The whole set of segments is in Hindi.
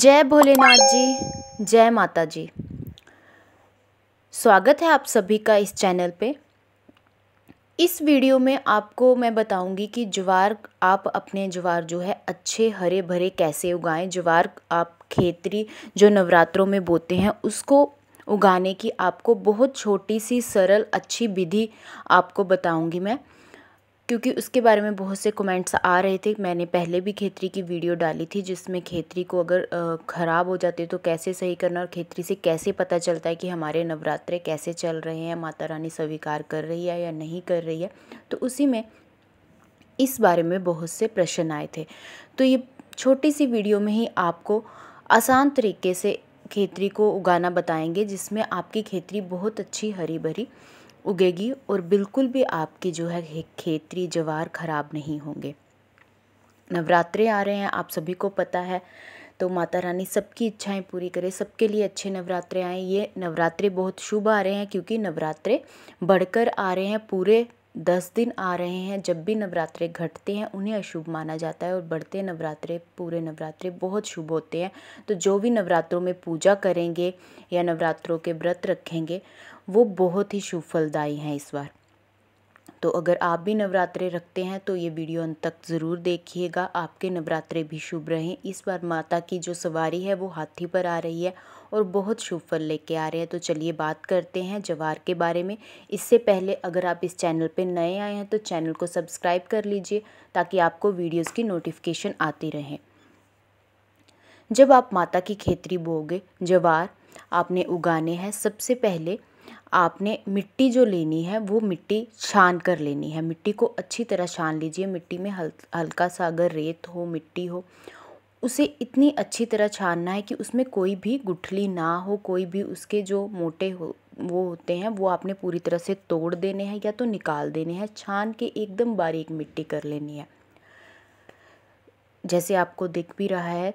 जय भोलेनाथ जी जय माता जी स्वागत है आप सभी का इस चैनल पे इस वीडियो में आपको मैं बताऊंगी कि ज्वार आप अपने ज्वार जो है अच्छे हरे भरे कैसे उगाएं ज्वार आप खेतरी जो नवरात्रों में बोते हैं उसको उगाने की आपको बहुत छोटी सी सरल अच्छी विधि आपको बताऊंगी मैं क्योंकि उसके बारे में बहुत से कमेंट्स आ रहे थे मैंने पहले भी खेतरी की वीडियो डाली थी जिसमें खेतरी को अगर ख़राब हो जाती है तो कैसे सही करना और खेतरी से कैसे पता चलता है कि हमारे नवरात्रे कैसे चल रहे हैं माता रानी स्वीकार कर रही है या नहीं कर रही है तो उसी में इस बारे में बहुत से प्रश्न आए थे तो ये छोटी सी वीडियो में ही आपको आसान तरीके से खेतरी को उगाना बताएँगे जिसमें आपकी खेतरी बहुत अच्छी हरी भरी उगेगी और बिल्कुल भी आपके जो है खेतरी जवार खराब नहीं होंगे नवरात्रे आ रहे हैं आप सभी को पता है तो माता रानी सबकी इच्छाएं पूरी करे सबके लिए अच्छे नवरात्रे आए ये नवरात्रे बहुत शुभ आ रहे हैं क्योंकि नवरात्रे बढ़कर आ रहे हैं पूरे दस दिन आ रहे हैं जब भी नवरात्रे घटते हैं उन्हें अशुभ माना जाता है और बढ़ते नवरात्रे पूरे नवरात्रे बहुत शुभ होते हैं तो जो भी नवरात्रों में पूजा करेंगे या नवरात्रों के व्रत रखेंगे वो बहुत ही शुभ फलदायी हैं इस बार तो अगर आप भी नवरात्रे रखते हैं तो ये वीडियो अंत तक ज़रूर देखिएगा आपके नवरात्रे भी शुभ रहें इस बार माता की जो सवारी है वो हाथी पर आ रही है और बहुत शुभ फल लेके आ रहे हैं तो चलिए बात करते हैं जवार के बारे में इससे पहले अगर आप इस चैनल पर नए आए हैं तो चैनल को सब्सक्राइब कर लीजिए ताकि आपको वीडियोज़ की नोटिफिकेशन आती रहें जब आप माता की खेतरी बोगे जवार आपने उगाने हैं सबसे पहले आपने मिट्टी जो लेनी है वो मिट्टी छान कर लेनी है मिट्टी को अच्छी तरह छान लीजिए मिट्टी में हल हल्का सा अगर रेत हो मिट्टी हो उसे इतनी अच्छी तरह छानना है कि उसमें कोई भी गुठली ना हो कोई भी उसके जो मोटे हो वो होते हैं वो आपने पूरी तरह से तोड़ देने हैं या तो निकाल देने हैं छान के एकदम बारीक मिट्टी कर लेनी है जैसे आपको दिख भी रहा है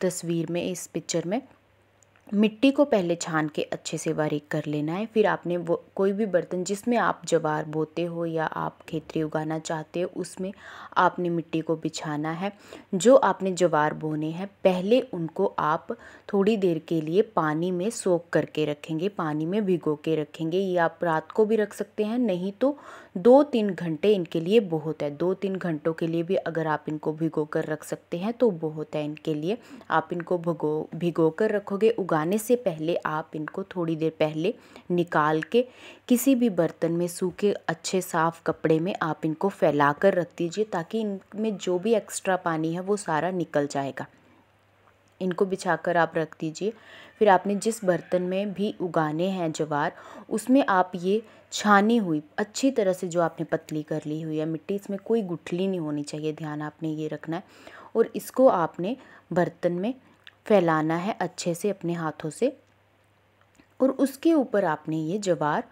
तस्वीर में इस पिक्चर में मिट्टी को पहले छान के अच्छे से बारीक कर लेना है फिर आपने वो कोई भी बर्तन जिसमें आप जवार बोते हो या आप खेतरी उगाना चाहते हो उसमें आपने मिट्टी को बिछाना है जो आपने जवार बोने हैं पहले उनको आप थोड़ी देर के लिए पानी में सोख करके रखेंगे पानी में भिगो के रखेंगे ये आप रात को भी रख सकते हैं नहीं तो दो तीन घंटे इनके लिए बहुत है दो तीन घंटों के लिए भी अगर आप इनको भिगो कर रख सकते हैं तो बहुत है इनके लिए आप इनको भगो भिगो कर रखोगे उगाने से पहले आप इनको थोड़ी देर पहले निकाल के किसी भी बर्तन में सूखे अच्छे साफ़ कपड़े में आप इनको फैला कर रख दीजिए ताकि इनमें जो भी एक्स्ट्रा पानी है वो सारा निकल जाएगा इनको बिछाकर आप रख दीजिए फिर आपने जिस बर्तन में भी उगाने हैं जवार उसमें आप ये छानी हुई अच्छी तरह से जो आपने पतली कर ली हुई है मिट्टी इसमें कोई गुठली नहीं होनी चाहिए ध्यान आपने ये रखना है और इसको आपने बर्तन में फैलाना है अच्छे से अपने हाथों से और उसके ऊपर आपने ये जवार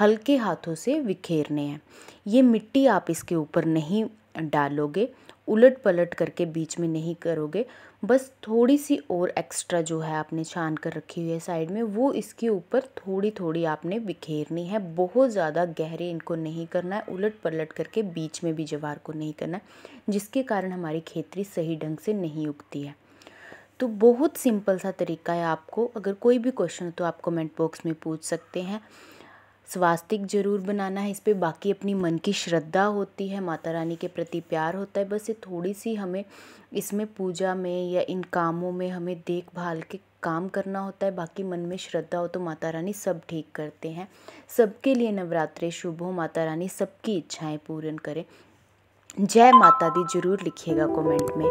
हल्के हाथों से बिखेरने हैं ये मिट्टी आप इसके ऊपर नहीं डालोगे उलट पलट करके बीच में नहीं करोगे बस थोड़ी सी और एक्स्ट्रा जो है आपने छान कर रखी हुई है साइड में वो इसके ऊपर थोड़ी थोड़ी आपने बिखेरनी है बहुत ज़्यादा गहरे इनको नहीं करना है उलट पलट करके बीच में भी जवार को नहीं करना है जिसके कारण हमारी खेतरी सही ढंग से नहीं उगती है तो बहुत सिंपल सा तरीका है आपको अगर कोई भी क्वेश्चन तो आप कमेंट बॉक्स में पूछ सकते हैं स्वास्तिक जरूर बनाना है इस पर बाकी अपनी मन की श्रद्धा होती है माता रानी के प्रति प्यार होता है बस ये थोड़ी सी हमें इसमें पूजा में या इन कामों में हमें देखभाल के काम करना होता है बाकी मन में श्रद्धा हो तो माता रानी सब ठीक करते हैं सबके लिए नवरात्रे शुभ हो माता रानी सबकी इच्छाएं पूर्ण करें जय माता दी जरूर लिखिएगा कमेंट में